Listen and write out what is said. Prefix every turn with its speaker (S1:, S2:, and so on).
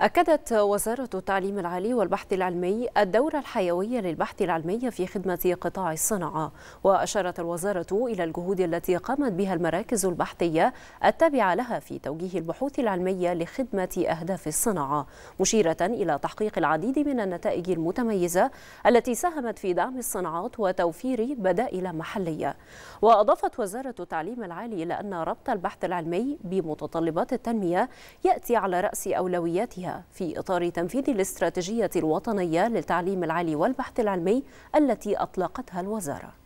S1: أكدت وزارة التعليم العالي والبحث العلمي الدور الحيوي للبحث العلمي في خدمة قطاع الصناعة وأشارت الوزارة إلى الجهود التي قامت بها المراكز البحثية التابعة لها في توجيه البحوث العلمية لخدمة أهداف الصناعة مشيرة إلى تحقيق العديد من النتائج المتميزة التي ساهمت في دعم الصناعات وتوفير بدائل محلية وأضافت وزارة التعليم العالي إلى أن ربط البحث العلمي بمتطلبات التنمية يأتي على رأس أولوياتها في إطار تنفيذ الاستراتيجية الوطنية للتعليم العالي والبحث العلمي التي أطلقتها الوزارة